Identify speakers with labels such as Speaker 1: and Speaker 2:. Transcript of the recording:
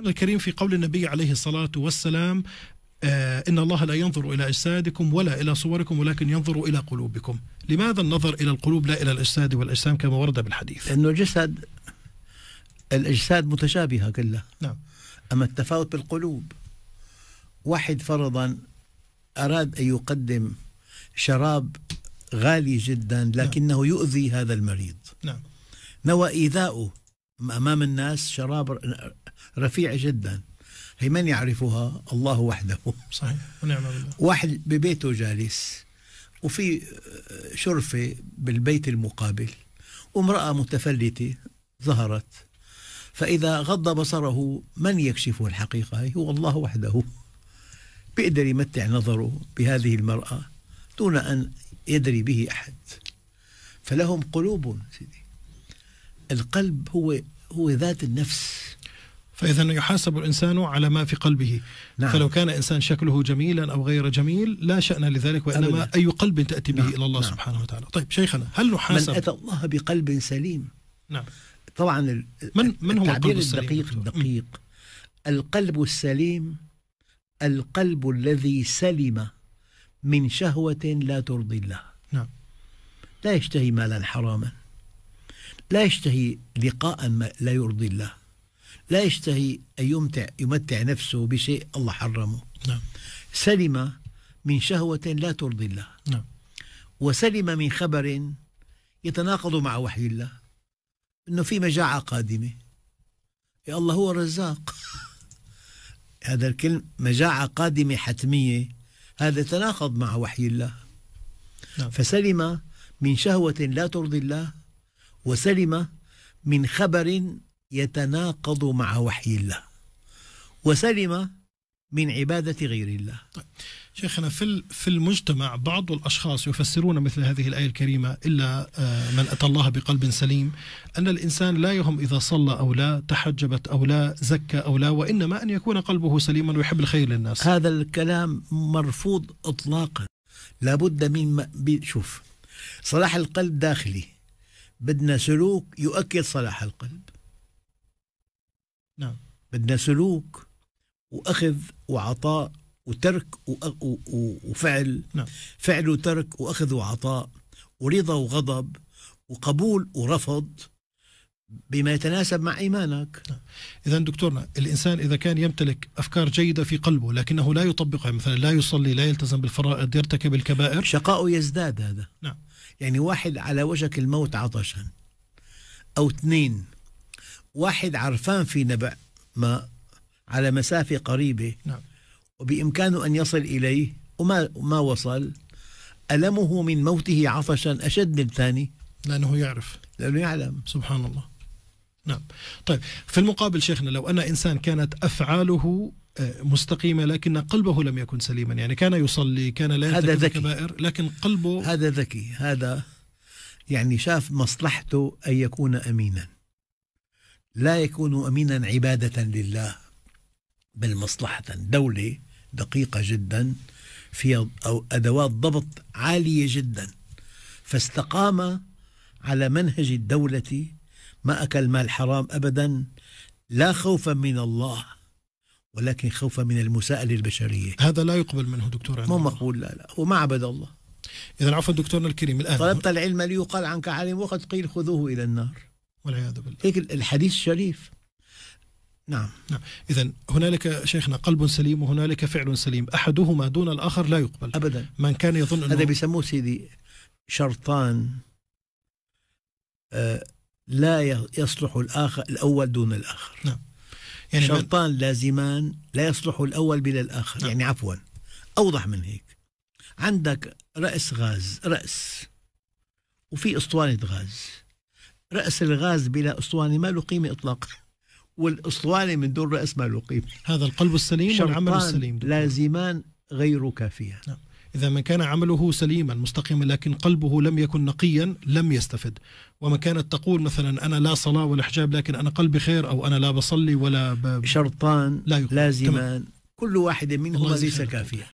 Speaker 1: الكريم في قول النبي عليه الصلاة والسلام آه إن الله لا ينظر إلى أجسادكم ولا إلى صوركم ولكن ينظر إلى قلوبكم لماذا النظر إلى القلوب لا إلى الأجساد والأجسام
Speaker 2: كما ورد بالحديث لأنه الجسد الأجساد متشابهة كلها نعم أما التفاوت بالقلوب واحد فرضا أراد أن يقدم شراب غالي جدا نعم. لكنه نعم. يؤذي هذا المريض نعم. نوى إيذاؤه أمام الناس شراب رفيع جدا هي من يعرفها الله وحده صحيح ونعم بالله واحد ببيته جالس وفي شرفة بالبيت المقابل وامرأة متفلتة ظهرت فإذا غض بصره من يكشفه الحقيقة هو الله وحده بيقدر يمتع نظره بهذه المرأة دون أن يدري به أحد فلهم قلوب سيدي القلب هو هو ذات النفس فإذا
Speaker 1: يحاسب الإنسان على ما في قلبه نعم. فلو كان إنسان شكله جميلا أو غير جميل لا شأن لذلك وإنما أبدا. أي قلب تأتي به نعم. إلى الله نعم. سبحانه وتعالى طيب شيخنا هل نحاسب من أتى
Speaker 2: الله بقلب سليم نعم طبعا من, من هو التعبير القلب السليم الدقيق الدقيق القلب السليم القلب الذي سلم من شهوة لا ترضي الله نعم لا يشتهي مالا حراما لا يشتهي لقاء ما لا يرضي الله لا يشتهي أن يمتع يمتع نفسه بشيء الله حرمه نعم. سلم من شهوة لا ترضي الله نعم. وسلم من خبر يتناقض مع وحي الله أنه في مجاعة قادمة يا الله هو الرزاق هذا الكلم مجاعة قادمة حتمية هذا تناقض مع وحي الله نعم. فسلم من شهوة لا ترضي الله وسلم من خبر يتناقض مع وحي الله وسلم من عبادة غير الله طيب. شيخنا في
Speaker 1: في المجتمع بعض الاشخاص يفسرون مثل هذه الايه الكريمه الا آه، من اتى الله بقلب سليم ان الانسان لا يهم اذا صلى او لا تحجبت او لا زكى او
Speaker 2: لا وانما ان يكون قلبه سليما ويحب الخير للناس هذا الكلام مرفوض اطلاقا لابد من شوف صلاح القلب داخلي بدنا سلوك يؤكد صلاح القلب نعم بدنا سلوك واخذ وعطاء وترك وفعل نعم. فعل وترك واخذ وعطاء ورضا وغضب وقبول ورفض بما يتناسب مع ايمانك نعم. اذا دكتورنا
Speaker 1: الانسان اذا كان يمتلك افكار جيده في قلبه لكنه لا يطبقها يعني مثلا لا يصلي لا يلتزم بالفرائض
Speaker 2: يرتكب الكبائر شقاؤه يزداد هذا نعم يعني واحد على وشك الموت عطشا او اثنين واحد عرفان في نبأ ما على مسافة قريبة نعم. وبإمكانه أن يصل إليه وما ما وصل ألمه من موته عطشا أشد من الثاني لأنه يعرف
Speaker 1: لأنه يعلم سبحان الله نعم طيب في المقابل شيخنا لو أن إنسان كانت أفعاله آه، مستقيمة لكن قلبه لم يكن سليما يعني كان يصلي كان لا هذا ذكي كبائر
Speaker 2: لكن قلبه هذا ذكي هذا يعني شاف مصلحته أن يكون أمينا لا يكون أمينا عبادة لله بل مصلحة دولة دقيقة جدا فيها أدوات ضبط عالية جدا فاستقام على منهج الدولة ما أكل مال حرام أبدا لا خوفا من الله ولكن خوفا من المساءلة البشرية هذا لا يقبل منه دكتور مو مقبول لا لا هو ما عبد الله إذا عفوا دكتورنا الكريم الآن طلبت العلم ليقال عنك عالم وقد قيل خذوه إلى النار والعياذ بالله هيك الحديث الشريف نعم, نعم.
Speaker 1: إذا هنالك شيخنا قلب سليم وهنالك فعل سليم أحدهما دون الآخر لا يقبل أبدا
Speaker 2: من كان يظن أنه هذا بيسموه سيدي شرطان آه لا يصلح الآخر الأول دون الآخر نعم يعني شرطان لازمان لا يصلح الأول بلا الآخر نعم. يعني عفوا أوضح من هيك عندك رأس غاز رأس وفي اسطوانة غاز رأس الغاز بلا أسطوانة ما له قيمة إطلاقا والأسطوانة من دون رأس ما له قيمة هذا القلب السليم والعمل السليم لازمان غير كافيان نعم.
Speaker 1: إذا من كان عمله سليما مستقيما لكن قلبه لم يكن نقيا لم يستفد ومن كانت تقول مثلا أنا لا صلاة ولا حجاب لكن أنا قلبي خير أو أنا لا بصلي ولا ب... شرطان لا لازمان تمام. كل واحد منهما ليس كافيا